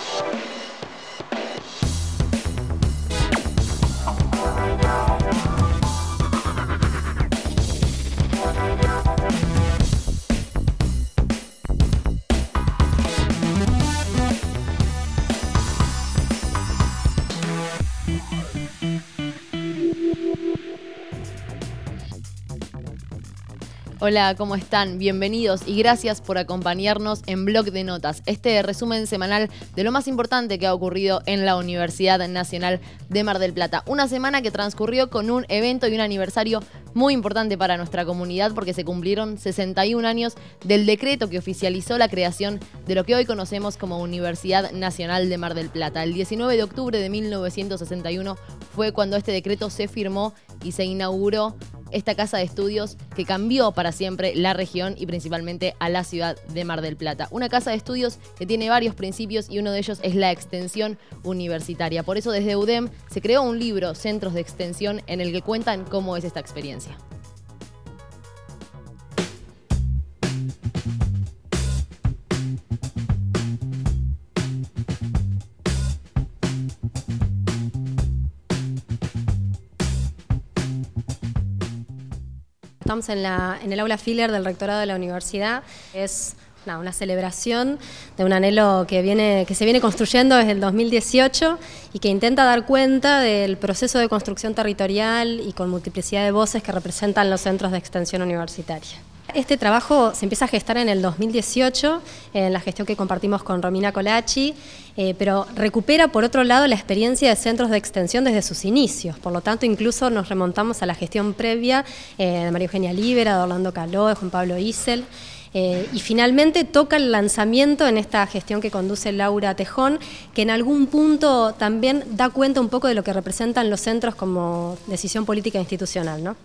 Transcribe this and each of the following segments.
Thank you. Hola, ¿cómo están? Bienvenidos y gracias por acompañarnos en Blog de Notas, este resumen semanal de lo más importante que ha ocurrido en la Universidad Nacional de Mar del Plata. Una semana que transcurrió con un evento y un aniversario muy importante para nuestra comunidad porque se cumplieron 61 años del decreto que oficializó la creación de lo que hoy conocemos como Universidad Nacional de Mar del Plata. El 19 de octubre de 1961 fue cuando este decreto se firmó y se inauguró esta casa de estudios que cambió para siempre la región y principalmente a la ciudad de Mar del Plata. Una casa de estudios que tiene varios principios y uno de ellos es la extensión universitaria. Por eso desde UDEM se creó un libro, Centros de Extensión, en el que cuentan cómo es esta experiencia. Estamos en, el aula filler del rectorado de la universidad. Es una celebración de un anhelo que, que se viene construyendo desde el 2018 y que intenta dar cuenta del proceso de construcción territorial y con multiplicidad de voces que representan los centros de extensión universitaria. Este trabajo se empieza a gestar en el 2018, en la gestión que compartimos con Romina Colacci, eh, pero recupera por otro lado la experiencia de centros de extensión desde sus inicios, por lo tanto incluso nos remontamos a la gestión previa eh, de María Eugenia Libera, de Orlando Caló, de Juan Pablo Isel. Eh, y finalmente toca el lanzamiento en esta gestión que conduce Laura Tejón, que en algún punto también da cuenta un poco de lo que representan los centros como decisión política institucional. ¿no?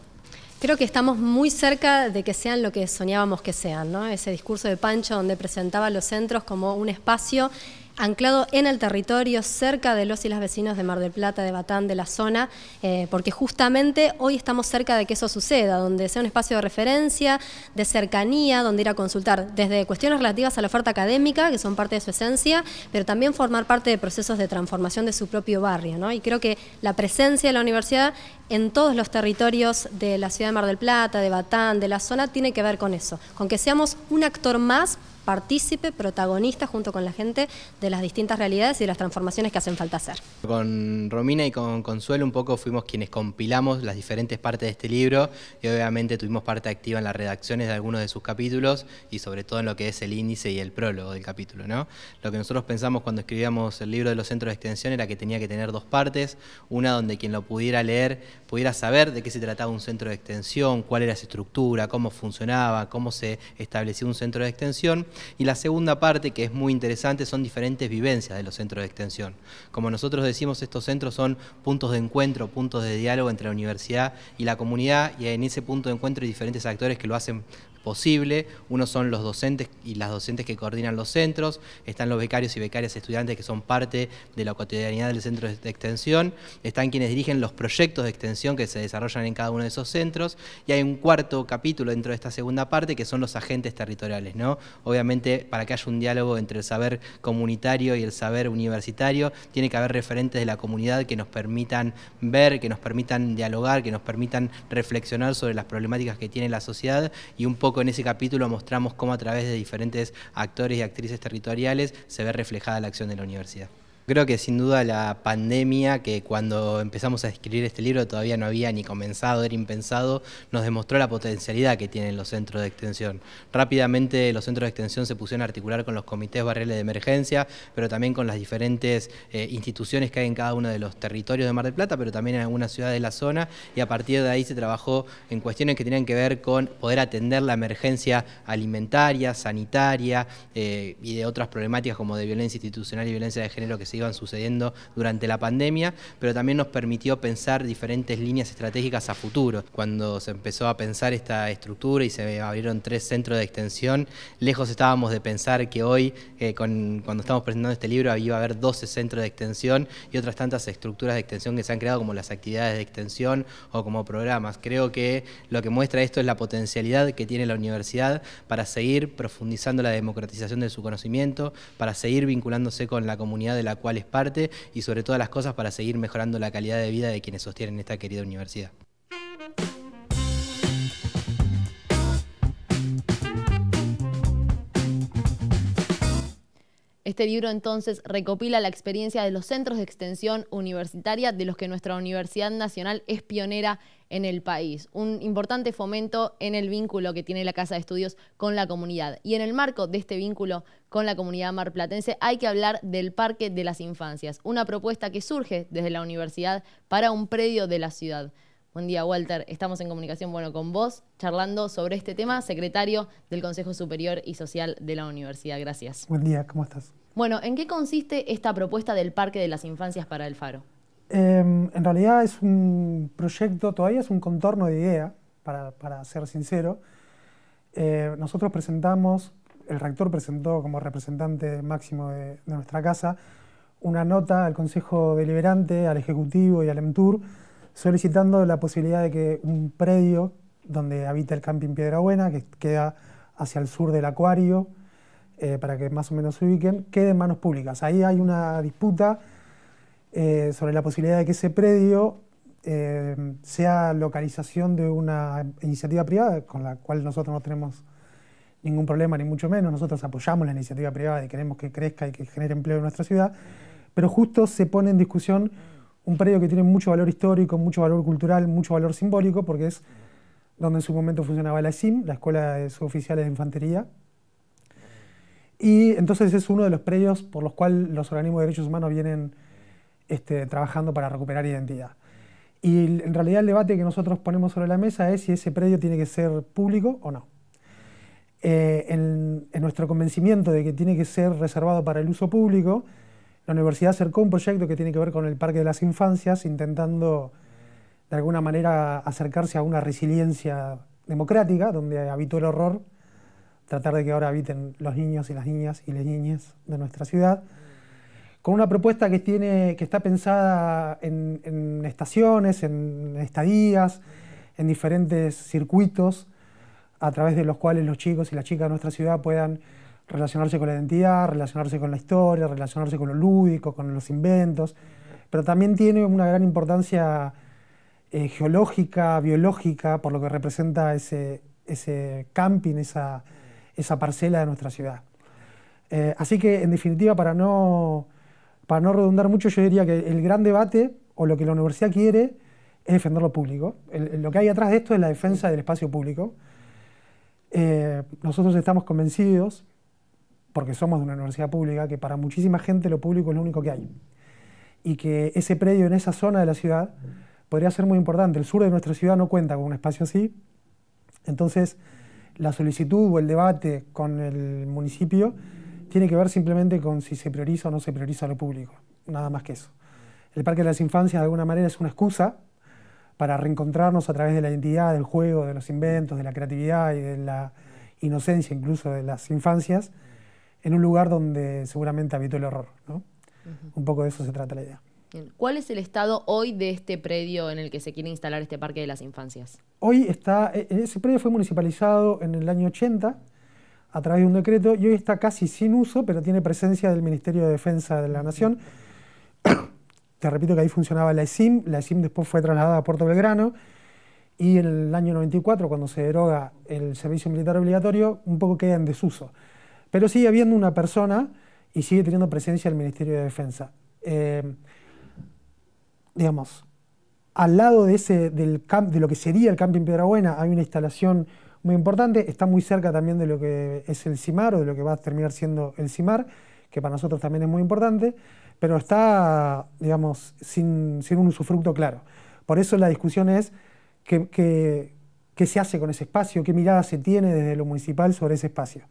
Creo que estamos muy cerca de que sean lo que soñábamos que sean, ¿no? Ese discurso de Pancho donde presentaba los centros como un espacio anclado en el territorio, cerca de los y las vecinos de Mar del Plata, de Batán, de la zona, eh, porque justamente hoy estamos cerca de que eso suceda, donde sea un espacio de referencia, de cercanía, donde ir a consultar desde cuestiones relativas a la oferta académica, que son parte de su esencia, pero también formar parte de procesos de transformación de su propio barrio. Y creo que la presencia de la universidad en todos los territorios de la ciudad de Mar del Plata, de Batán, de la zona, tiene que ver con eso, con que seamos un actor más partícipe, protagonista junto con la gente de las distintas realidades y de las transformaciones que hacen falta hacer. Con Romina y con Consuelo un poco fuimos quienes compilamos las diferentes partes de este libro y obviamente tuvimos parte activa en las redacciones de algunos de sus capítulos y sobre todo en lo que es el índice y el prólogo del capítulo. Lo que nosotros pensamos cuando escribíamos el libro de los centros de extensión era que tenía que tener dos partes, una donde quien lo pudiera leer pudiera saber de qué se trataba un centro de extensión, cuál era su estructura, cómo funcionaba, cómo se establecía un centro de extensión y la segunda parte, que es muy interesante, son diferentes vivencias de los centros de extensión. Como nosotros decimos, estos centros son puntos de encuentro, puntos de diálogo entre la universidad y la comunidad, y en ese punto de encuentro hay diferentes actores que lo hacen posible. Uno son los docentes y las docentes que coordinan los centros, están los becarios y becarias estudiantes que son parte de la cotidianidad del centro de extensión, están quienes dirigen los proyectos de extensión que se desarrollan en cada uno de esos centros, y hay un cuarto capítulo dentro de esta segunda parte que son los agentes territoriales. ¿no? Obviamente, para que haya un diálogo entre el saber comunitario y el saber universitario, tiene que haber referentes de la comunidad que nos permitan ver, que nos permitan dialogar, que nos permitan reflexionar sobre las problemáticas que tiene la sociedad y un poco en ese capítulo mostramos cómo a través de diferentes actores y actrices territoriales se ve reflejada la acción de la universidad. Creo que sin duda la pandemia, que cuando empezamos a escribir este libro todavía no había ni comenzado, era impensado, nos demostró la potencialidad que tienen los centros de extensión. Rápidamente los centros de extensión se pusieron a articular con los comités barriales de emergencia, pero también con las diferentes eh, instituciones que hay en cada uno de los territorios de Mar del Plata, pero también en algunas ciudades de la zona, y a partir de ahí se trabajó en cuestiones que tenían que ver con poder atender la emergencia alimentaria, sanitaria eh, y de otras problemáticas como de violencia institucional y violencia de género que iban sucediendo durante la pandemia, pero también nos permitió pensar diferentes líneas estratégicas a futuro. Cuando se empezó a pensar esta estructura y se abrieron tres centros de extensión, lejos estábamos de pensar que hoy, eh, cuando estamos presentando este libro, iba a haber 12 centros de extensión y otras tantas estructuras de extensión que se han creado como las actividades de extensión o como programas. Creo que lo que muestra esto es la potencialidad que tiene la universidad para seguir profundizando la democratización de su conocimiento, para seguir vinculándose con la comunidad de la cuál es parte y sobre todas las cosas para seguir mejorando la calidad de vida de quienes sostienen esta querida universidad. Este libro entonces recopila la experiencia de los centros de extensión universitaria de los que nuestra Universidad Nacional es pionera en el país. Un importante fomento en el vínculo que tiene la Casa de Estudios con la comunidad. Y en el marco de este vínculo con la comunidad marplatense hay que hablar del Parque de las Infancias, una propuesta que surge desde la universidad para un predio de la ciudad. Buen día, Walter. Estamos en comunicación bueno, con vos, charlando sobre este tema, secretario del Consejo Superior y Social de la Universidad. Gracias. Buen día, ¿cómo estás? Bueno, ¿en qué consiste esta propuesta del Parque de las Infancias para el Faro? Em, en realidad es un proyecto, todavía es un contorno de idea, para, para ser sincero. Eh, nosotros presentamos, el rector presentó como representante máximo de, nuestra casa, una nota al Consejo Deliberante, al Ejecutivo y al EMTUR, solicitando la posibilidad de que un predio donde habita el camping Piedra Buena, que queda hacia el sur del acuario, eh, para que más o menos se ubiquen, quede en manos públicas. Ahí hay una disputa eh, sobre la posibilidad de que ese predio eh, sea localización de una iniciativa privada, con la cual nosotros no tenemos ningún problema, ni mucho menos. Nosotros apoyamos la iniciativa privada y queremos que crezca y que genere empleo en nuestra ciudad, pero justo se pone en discusión un predio que tiene mucho valor histórico, mucho valor cultural, mucho valor simbólico, porque es donde en su momento funcionaba la SIM, la Escuela de Suboficiales de Infantería, y entonces es uno de los predios por los cuales los organismos de derechos humanos vienen este, trabajando para recuperar identidad. Y en realidad el debate que nosotros ponemos sobre la mesa es si ese predio tiene que ser público o no. Eh, en, en, nuestro convencimiento de que tiene que ser reservado para el uso público, la universidad acercó un proyecto que tiene que ver con el Parque de las Infancias, intentando de alguna manera acercarse a una resiliencia democrática, donde habitó el horror tratar de que ahora habiten los niños y las niñas y las niñas de nuestra ciudad, con una propuesta que, tiene, que está pensada en, estaciones, en estadías, en diferentes circuitos a través de los cuales los chicos y las chicas de nuestra ciudad puedan relacionarse con la identidad, relacionarse con la historia, relacionarse con lo lúdico, con los inventos, pero también tiene una gran importancia eh, geológica, biológica, por lo que representa ese, ese camping, esa, esa parcela de nuestra ciudad. Eh, así que, en definitiva, para no, para no redundar mucho, yo diría que el gran debate o lo que la universidad quiere es defender lo público. lo que hay atrás de esto es la defensa del espacio público. Eh, nosotros estamos convencidos, porque somos de una universidad pública, que para muchísima gente lo público es lo único que hay. Y que ese predio en esa zona de la ciudad podría ser muy importante. El sur de nuestra ciudad no cuenta con un espacio así. Entonces, la solicitud o el debate con el municipio tiene que ver simplemente con si se prioriza o no se prioriza lo público, nada más que eso. El Parque de las Infancias de alguna manera es una excusa para reencontrarnos a través de la identidad, del juego, de los inventos, de la creatividad y de la inocencia incluso de las infancias, en un lugar donde seguramente habitó el horror. Un poco de eso se trata la idea. ¿Cuál es el estado hoy de este predio en el que se quiere instalar este Parque de las Infancias? Hoy está, eh, eh, ese predio fue municipalizado en el año 80 a través de un decreto y hoy está casi sin uso, pero tiene presencia del Ministerio de Defensa de la Nación. Te repito que ahí funcionaba la ESIM, la ESIM después fue trasladada a Puerto Belgrano y en el año 94, cuando se deroga el servicio militar obligatorio, un poco queda en desuso. Pero sigue habiendo una persona y sigue teniendo presencia el Ministerio de Defensa. Eh, digamos, al lado de, ese, del de lo que sería el camping Piedrabuena hay una instalación muy importante, está muy cerca también de lo que es el CIMAR o de lo que va a terminar siendo el CIMAR, que para nosotros también es muy importante, pero está, digamos, sin, un usufructo claro. Por eso la discusión es qué, qué se hace con ese espacio, qué mirada se tiene desde lo municipal sobre ese espacio.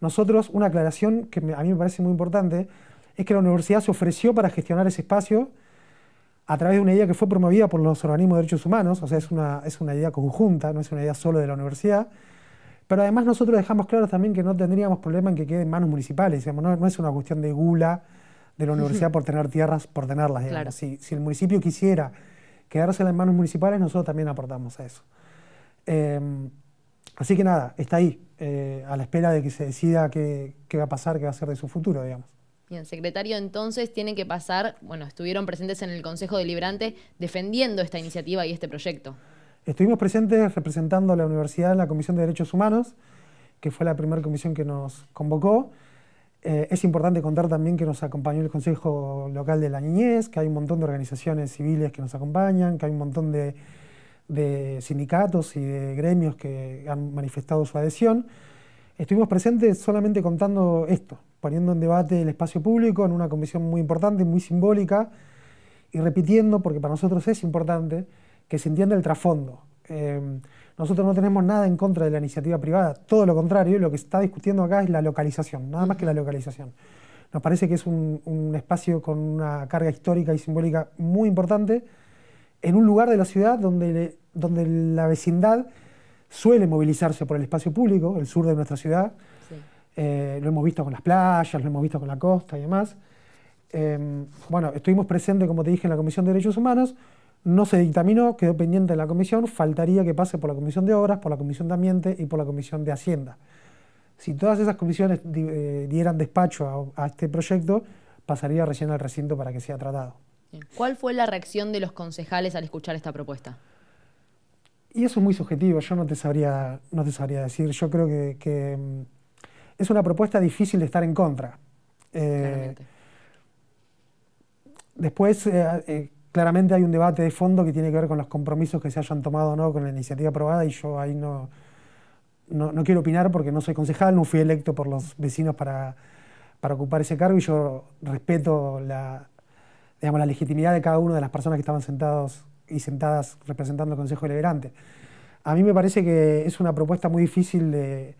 Nosotros, una aclaración que a mí me parece muy importante, es que la universidad se ofreció para gestionar ese espacio, a través de una idea que fue promovida por los organismos de derechos humanos, o sea, es una, es una idea conjunta, no es una idea solo de la universidad, pero además nosotros dejamos claro también que no tendríamos problema en que quede en manos municipales, no, es una cuestión de gula de la universidad por tener tierras, por tenerlas. Si, si, el municipio quisiera quedársela en manos municipales, nosotros también aportamos a eso. Em, así que nada, está ahí, eh, a la espera de que se decida qué, qué va a pasar, qué va a ser de su futuro, digamos. Bien, secretario, entonces tienen que pasar, bueno, estuvieron presentes en el Consejo Deliberante defendiendo esta iniciativa y este proyecto. Estuvimos presentes representando a la universidad en la Comisión de Derechos Humanos, que fue la primera comisión que nos convocó. Eh, es importante contar también que nos acompañó el Consejo Local de la Niñez, que hay un montón de organizaciones civiles que nos acompañan, que hay un montón de sindicatos y de gremios que han manifestado su adhesión. Estuvimos presentes solamente contando esto, poniendo en debate el espacio público en una comisión muy importante, muy simbólica, y repitiendo, porque para nosotros es importante, que se entienda el trasfondo. Em, nosotros no tenemos nada en contra de la iniciativa privada, todo lo contrario, lo que se está discutiendo acá es la localización, nada más que la localización. Nos parece que es un, espacio con una carga histórica y simbólica muy importante, en un lugar de la ciudad donde, donde la vecindad suele movilizarse por el espacio público, el sur de nuestra ciudad. Sí. Eh, lo hemos visto con las playas, lo hemos visto con la costa y demás. Em, bueno, estuvimos presentes, como te dije, en la Comisión de Derechos Humanos, no se dictaminó, quedó pendiente en la comisión, faltaría que pase por la Comisión de Obras, por la Comisión de Ambiente y por la Comisión de Hacienda. Si todas esas comisiones eh, dieran despacho a, este proyecto, pasaría recién al recinto para que sea tratado. ¿Cuál fue la reacción de los concejales al escuchar esta propuesta? Y eso es muy subjetivo, yo no te sabría, no te sabría decir. Yo creo que mm, es una propuesta difícil de estar en contra. Eh, después, eh, eh, claramente hay un debate de fondo que tiene que ver con los compromisos que se hayan tomado o no con la iniciativa aprobada y yo ahí no, no, quiero opinar porque no soy concejal, no fui electo por los vecinos para, ocupar ese cargo y yo respeto la, la legitimidad de cada una de las personas que estaban sentados y sentadas representando el Consejo Deliberante. A mí me parece que es una propuesta muy difícil de,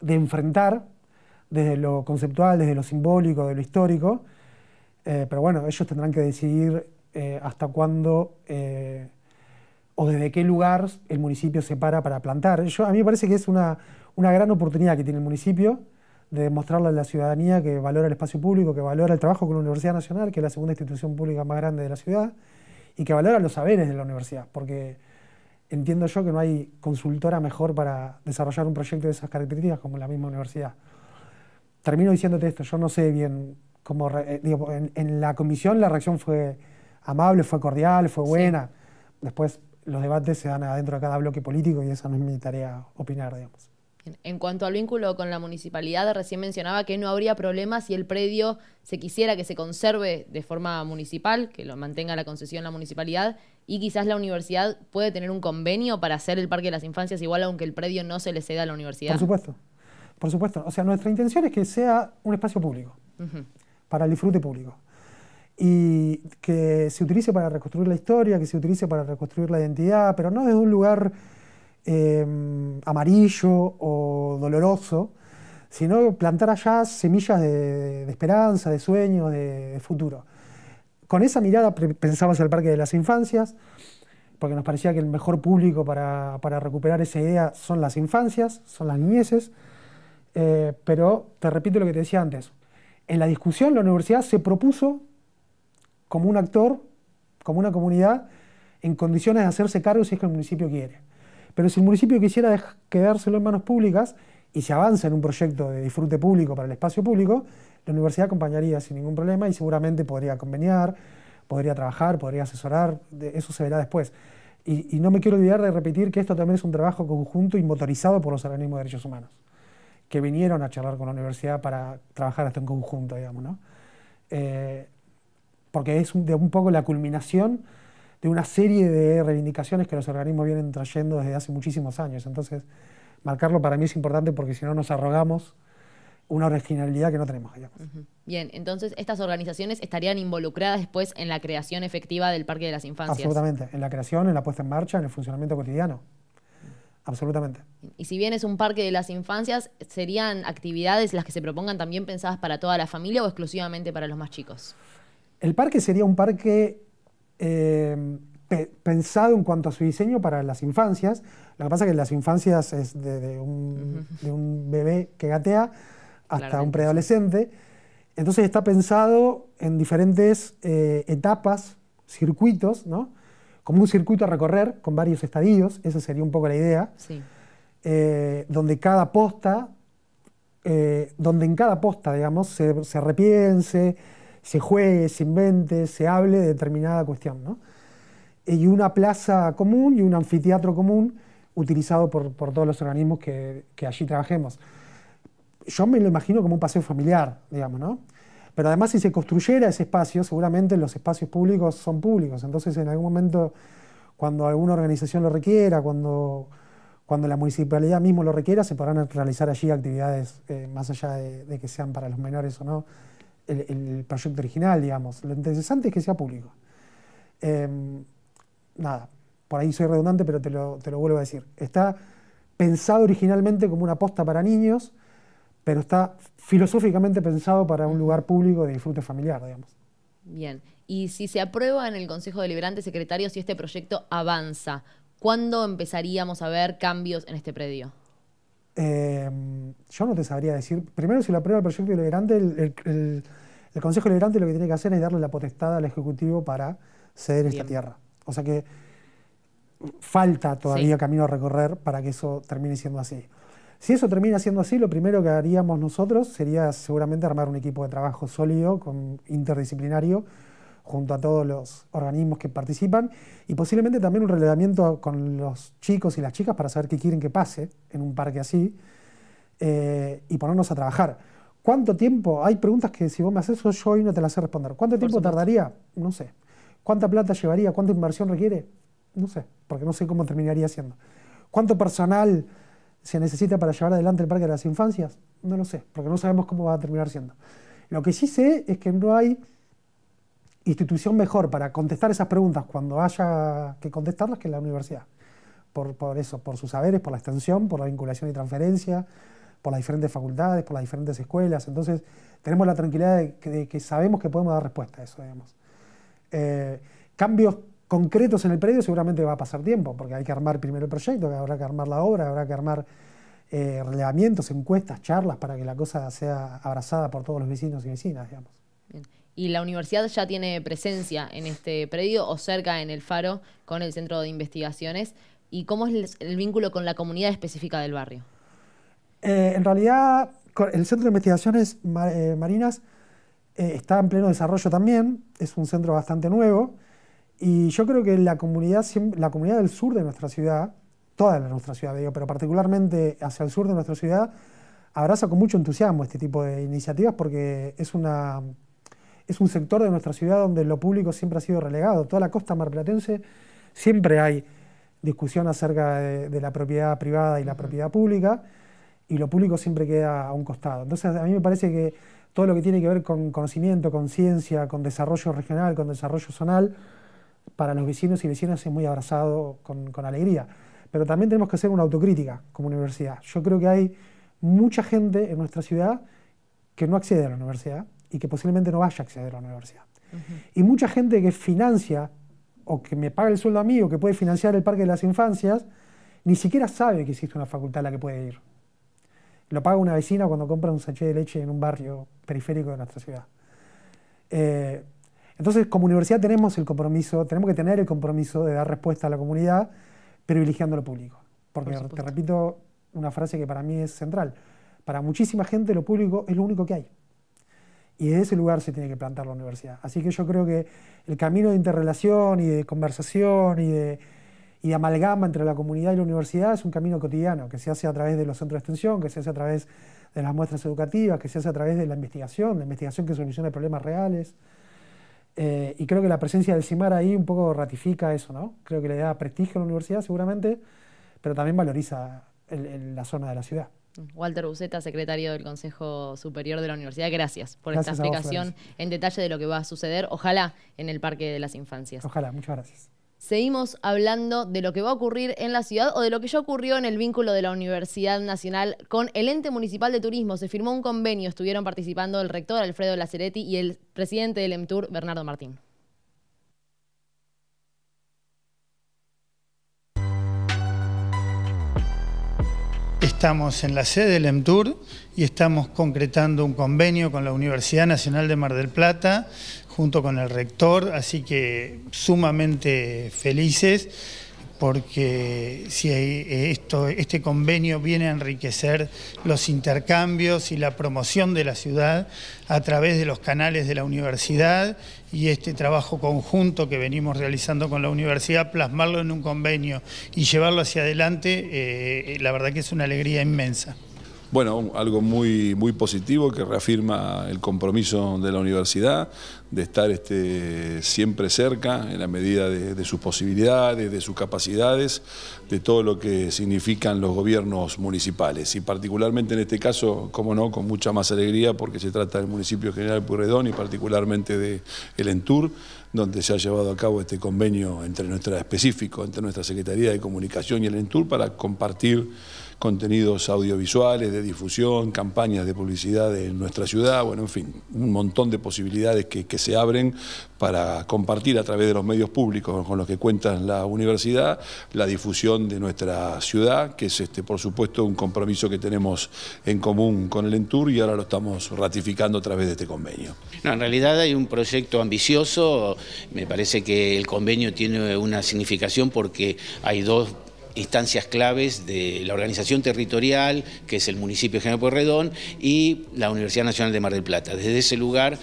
de enfrentar desde lo conceptual, desde lo simbólico, de lo histórico. Eh, pero bueno, ellos tendrán que decidir eh, hasta cuándo eh, o desde qué lugar el municipio se para para plantar. Yo, a mí me parece que es una, una gran oportunidad que tiene el municipio de mostrarle a la ciudadanía que valora el espacio público, que valora el trabajo con la Universidad Nacional, que es la segunda institución pública más grande de la ciudad, y que valora los saberes de la universidad, porque entiendo yo que no hay consultora mejor para desarrollar un proyecto de esas características como la misma universidad. Termino diciéndote esto, yo no sé bien cómo... Eh, en, la comisión la reacción fue amable, fue cordial, fue buena. Después los debates se dan adentro de cada bloque político y esa no es mi tarea opinar, digamos. En cuanto al vínculo con la municipalidad, recién mencionaba que no habría problema si el predio se quisiera que se conserve de forma municipal, que lo mantenga la concesión la municipalidad, y quizás la universidad puede tener un convenio para hacer el Parque de las Infancias igual aunque el predio no se le ceda a la universidad. Por supuesto, por supuesto. O sea, nuestra intención es que sea un espacio público, para el disfrute público, y que se utilice para reconstruir la historia, que se utilice para reconstruir la identidad, pero no desde un lugar Em, amarillo o doloroso, sino plantar allá semillas de, esperanza, de sueño, de, futuro. Con esa mirada pensamos el Parque de las Infancias, porque nos parecía que el mejor público para, recuperar esa idea son las infancias, son las niñeces, eh, pero te repito lo que te decía antes, en la discusión la universidad se propuso como un actor, como una comunidad, en condiciones de hacerse cargo si es que el municipio quiere. Pero si el municipio quisiera quedárselo en manos públicas y se avanza en un proyecto de disfrute público para el espacio público, la universidad acompañaría sin ningún problema y seguramente podría conveniar, podría trabajar, podría asesorar, eso se verá después. Y, no me quiero olvidar de repetir que esto también es un trabajo conjunto y motorizado por los organismos de derechos humanos, que vinieron a charlar con la universidad para trabajar hasta en conjunto, digamos, eh, porque es de un poco la culminación de una serie de reivindicaciones que los organismos vienen trayendo desde hace muchísimos años. Entonces, marcarlo para mí es importante porque si no nos arrogamos una originalidad que no tenemos. Bien, entonces estas organizaciones estarían involucradas después en la creación efectiva del Parque de las Infancias. Absolutamente, en la creación, en la puesta en marcha, en el funcionamiento cotidiano. Absolutamente. Y si bien es un parque de las infancias, ¿serían actividades las que se propongan también pensadas para toda la familia o exclusivamente para los más chicos? El parque sería un parque Em, pensado en cuanto a su diseño para las infancias. Lo que pasa es que las infancias es de, un, bebé que gatea hasta un preadolescente. Entonces está pensado en diferentes eh, etapas, circuitos, ¿no? como un circuito a recorrer con varios estadios, esa sería un poco la idea, eh, donde cada posta, eh, donde en cada posta, digamos, se, se se juegue, se invente, se hable de determinada cuestión. ¿no? Y una plaza común y un anfiteatro común utilizado por, todos los organismos que, allí trabajemos. Yo me lo imagino como un paseo familiar, digamos, ¿no? Pero además si se construyera ese espacio, seguramente los espacios públicos son públicos. Entonces en algún momento, cuando alguna organización lo requiera, cuando, cuando la municipalidad mismo lo requiera, se podrán realizar allí actividades eh, más allá de que sean para los menores o no el, proyecto original, digamos. Lo interesante es que sea público. Em, nada, por ahí soy redundante, pero te lo, te lo vuelvo a decir. Está pensado originalmente como una posta para niños, pero está filosóficamente pensado para un lugar público de disfrute familiar, digamos. Bien. Y si se aprueba en el Consejo Deliberante, secretario, si este proyecto avanza, ¿cuándo empezaríamos a ver cambios en este predio? Em, yo no te sabría decir. Primero, si lo aprueba el proyecto deliberante, el, el, Consejo Deliberante lo que tiene que hacer es darle la potestad al Ejecutivo para ceder esta tierra. O sea que falta todavía camino a recorrer para que eso termine siendo así. Si eso termina siendo así, lo primero que haríamos nosotros sería seguramente armar un equipo de trabajo sólido, con, interdisciplinario, junto a todos los organismos que participan y posiblemente también un relevamiento con los chicos y las chicas para saber qué quieren que pase en un parque así eh, y ponernos a trabajar. ¿Cuánto tiempo? Hay preguntas que si vos me haces yo hoy no te las sé responder. ¿Cuánto tiempo tardaría? No sé. ¿Cuánta plata llevaría? ¿Cuánta inversión requiere? No sé, porque no sé cómo terminaría siendo. ¿Cuánto personal se necesita para llevar adelante el Parque de las Infancias? No lo sé, porque no sabemos cómo va a terminar siendo. Lo que sí sé es que no hay institución mejor para contestar esas preguntas cuando haya que contestarlas que la universidad. Por, por, eso, por sus saberes, por la extensión, por la vinculación y transferencia, por las diferentes facultades, por las diferentes escuelas. Entonces, tenemos la tranquilidad de que, sabemos que podemos dar respuesta a eso, digamos. Eh, cambios concretos en el predio seguramente va a pasar tiempo, porque hay que armar primero el proyecto, habrá que armar la obra, habrá que armar eh, relevamientos, encuestas, charlas, para que la cosa sea abrazada por todos los vecinos y vecinas, digamos y la universidad ya tiene presencia en este predio o cerca en el Faro con el Centro de Investigaciones. ¿Y cómo es el vínculo con la comunidad específica del barrio? Eh, en realidad, el Centro de Investigaciones eh, Marinas eh, está en pleno desarrollo también, es un centro bastante nuevo, y yo creo que la comunidad, la comunidad del sur de nuestra ciudad, toda nuestra ciudad, pero particularmente hacia el sur de nuestra ciudad, abraza con mucho entusiasmo este tipo de iniciativas porque es una es un sector de nuestra ciudad donde lo público siempre ha sido relegado. Toda la costa marplatense siempre hay discusión acerca de, la propiedad privada y la propiedad pública, y lo público siempre queda a un costado. Entonces, a mí me parece que todo lo que tiene que ver con conocimiento, con ciencia, con desarrollo regional, con desarrollo zonal, para los vecinos y vecinas es muy abrazado con, con alegría. Pero también tenemos que hacer una autocrítica como universidad. Yo creo que hay mucha gente en nuestra ciudad que no accede a la universidad, y que posiblemente no vaya a acceder a la universidad. Y mucha gente que financia o que me paga el sueldo a mí o que puede financiar el Parque de las Infancias, ni siquiera sabe que existe una facultad a la que puede ir. Lo paga una vecina cuando compra un sachet de leche en un barrio periférico de nuestra ciudad. Eh, entonces, como universidad tenemos el compromiso, tenemos que tener el compromiso de dar respuesta a la comunidad, privilegiando lo público. Porque, te repito, una frase que para mí es central. Para muchísima gente lo público es lo único que hay y de ese lugar se tiene que plantar la universidad. Así que yo creo que el camino de interrelación y de conversación y de, amalgama entre la comunidad y la universidad es un camino cotidiano que se hace a través de los centros de extensión, que se hace a través de las muestras educativas, que se hace a través de la investigación, la investigación que soluciona problemas reales. Eh, y creo que la presencia del CIMAR ahí un poco ratifica eso, ¿no? Creo que le da prestigio a la universidad seguramente, pero también valoriza la zona de la ciudad. Walter Buceta, secretario del Consejo Superior de la Universidad. Gracias por esta explicación en detalle de lo que va a suceder, ojalá, en el Parque de las Infancias. Ojalá, muchas gracias. Seguimos hablando de lo que va a ocurrir en la ciudad o de lo que ya ocurrió en el vínculo de la Universidad Nacional con el ente municipal de turismo. Se firmó un convenio, estuvieron participando el rector Alfredo Laceretti y el presidente del EMTUR, Bernardo Martín. Estamos en la sede del EMTUR y estamos concretando un convenio con la Universidad Nacional de Mar del Plata junto con el rector, así que sumamente felices porque si eh, esto, este convenio viene a enriquecer los intercambios y la promoción de la ciudad a través de los canales de la universidad y este trabajo conjunto que venimos realizando con la universidad, plasmarlo en un convenio y llevarlo hacia adelante, eh, la verdad que es una alegría inmensa bueno, algo muy, muy positivo que reafirma el compromiso de la universidad de estar este, siempre cerca en la medida de, sus posibilidades, de sus capacidades, de todo lo que significan los gobiernos municipales. Y particularmente en este caso, como no, con mucha más alegría porque se trata del municipio general Purredón y particularmente de El Entur, donde se ha llevado a cabo este convenio entre nuestra específico, entre nuestra Secretaría de Comunicación y el Entur para compartir contenidos audiovisuales, de difusión, campañas de publicidad en nuestra ciudad, bueno, en fin, un montón de posibilidades que, se abren para compartir a través de los medios públicos con los que cuenta la universidad la difusión de nuestra ciudad, que es este, por supuesto un compromiso que tenemos en común con el ENTUR y ahora lo estamos ratificando a través de este convenio. en realidad hay un proyecto ambicioso, me parece que el convenio tiene una significación porque hay dos instancias claves de la organización territorial, que es el municipio de General Porredón, y la Universidad Nacional de Mar del Plata. Desde ese lugar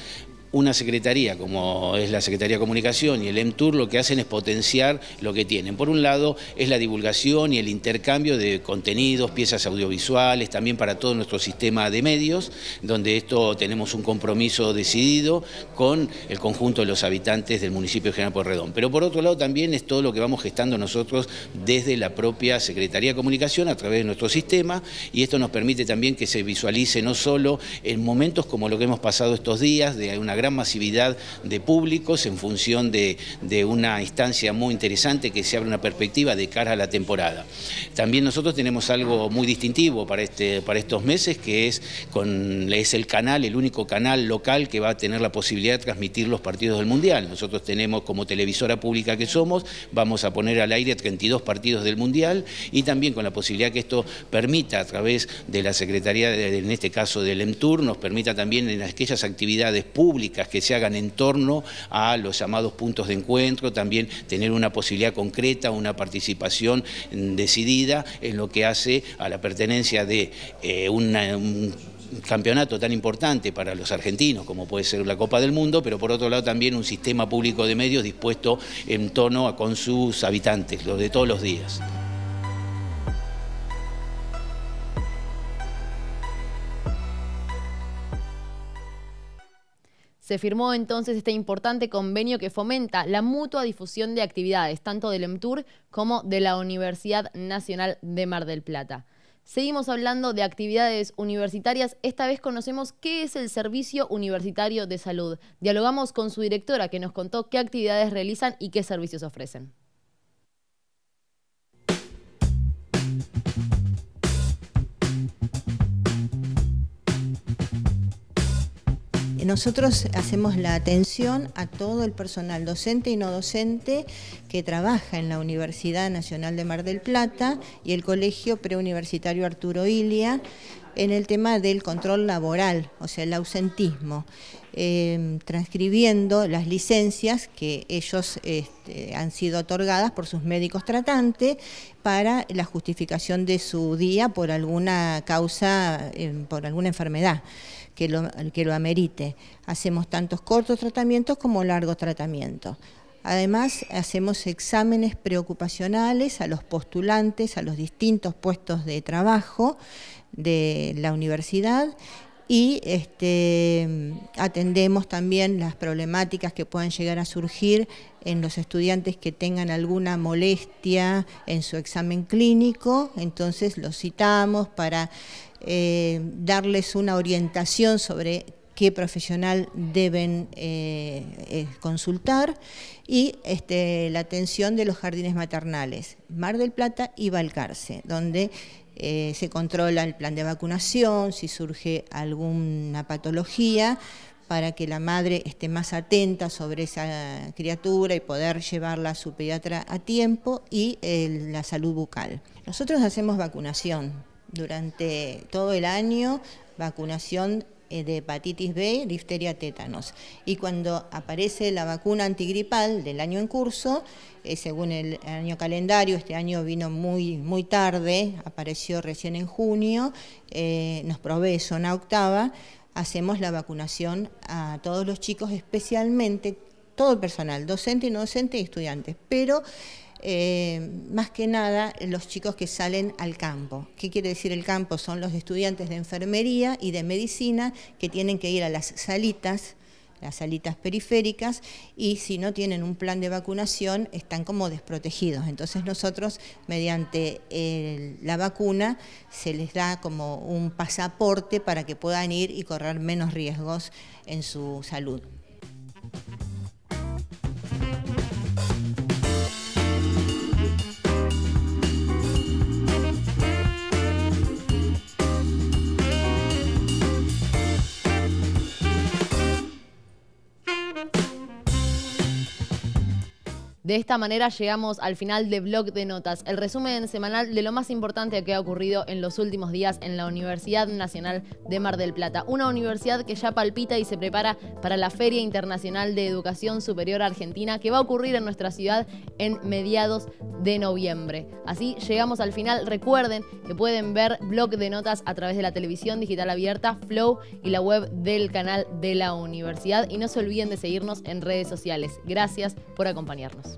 una secretaría como es la Secretaría de Comunicación y el MTUR lo que hacen es potenciar lo que tienen. Por un lado es la divulgación y el intercambio de contenidos, piezas audiovisuales, también para todo nuestro sistema de medios, donde esto tenemos un compromiso decidido con el conjunto de los habitantes del municipio de General Porredón. Pero por otro lado también es todo lo que vamos gestando nosotros desde la propia Secretaría de Comunicación a través de nuestro sistema y esto nos permite también que se visualice no solo en momentos como lo que hemos pasado estos días de una gran gran masividad de públicos en función de, una instancia muy interesante que se abre una perspectiva de cara a la temporada. También nosotros tenemos algo muy distintivo para, este, para estos meses, que es, con, es el canal, el único canal local que va a tener la posibilidad de transmitir los partidos del Mundial. Nosotros tenemos, como televisora pública que somos, vamos a poner al aire 32 partidos del Mundial y también con la posibilidad que esto permita a través de la Secretaría, en este caso del EMTUR, nos permita también en aquellas actividades públicas que se hagan en torno a los llamados puntos de encuentro, también tener una posibilidad concreta, una participación decidida en lo que hace a la pertenencia de eh, un campeonato tan importante para los argentinos como puede ser la Copa del Mundo, pero por otro lado también un sistema público de medios dispuesto en torno a con sus habitantes, los de todos los días. Se firmó entonces este importante convenio que fomenta la mutua difusión de actividades, tanto del EMTUR como de la Universidad Nacional de Mar del Plata. Seguimos hablando de actividades universitarias. Esta vez conocemos qué es el Servicio Universitario de Salud. Dialogamos con su directora que nos contó qué actividades realizan y qué servicios ofrecen. Nosotros hacemos la atención a todo el personal docente y no docente que trabaja en la Universidad Nacional de Mar del Plata y el Colegio Preuniversitario Arturo Ilia, en el tema del control laboral, o sea, el ausentismo, eh, transcribiendo las licencias que ellos este, han sido otorgadas por sus médicos tratantes para la justificación de su día por alguna causa, eh, por alguna enfermedad que lo, que lo amerite. Hacemos tantos cortos tratamientos como largos tratamientos. Además, hacemos exámenes preocupacionales a los postulantes, a los distintos puestos de trabajo de la universidad y este, atendemos también las problemáticas que puedan llegar a surgir en los estudiantes que tengan alguna molestia en su examen clínico, entonces los citamos para eh, darles una orientación sobre qué profesional deben eh, eh, consultar y este, la atención de los jardines maternales, Mar del Plata y Balcarce, donde eh, se controla el plan de vacunación, si surge alguna patología, para que la madre esté más atenta sobre esa criatura y poder llevarla a su pediatra a tiempo y la salud bucal. Nosotros hacemos vacunación durante todo el año, vacunación eh, de hepatitis B, difteria, tétanos. Y cuando aparece la vacuna antigripal del año en curso, eh, según el año calendario, este año vino muy, muy tarde, apareció recién en junio, eh, nos provee zona octava, hacemos la vacunación a todos los chicos, especialmente todo el personal, docente y no docente y estudiantes. Pero eh, más que nada los chicos que salen al campo. ¿Qué quiere decir el campo? Son los estudiantes de enfermería y de medicina que tienen que ir a las salitas las salitas periféricas y si no tienen un plan de vacunación están como desprotegidos. Entonces nosotros mediante la vacuna se les da como un pasaporte para que puedan ir y correr menos riesgos en su salud. De esta manera llegamos al final de Blog de Notas, el resumen semanal de lo más importante que ha ocurrido en los últimos días en la Universidad Nacional de Mar del Plata, una universidad que ya palpita y se prepara para la Feria Internacional de Educación Superior Argentina que va a ocurrir en nuestra ciudad en mediados de noviembre. Así llegamos al final, recuerden que pueden ver Blog de Notas a través de la televisión digital abierta, Flow y la web del canal de la universidad y no se olviden de seguirnos en redes sociales. Gracias por acompañarnos.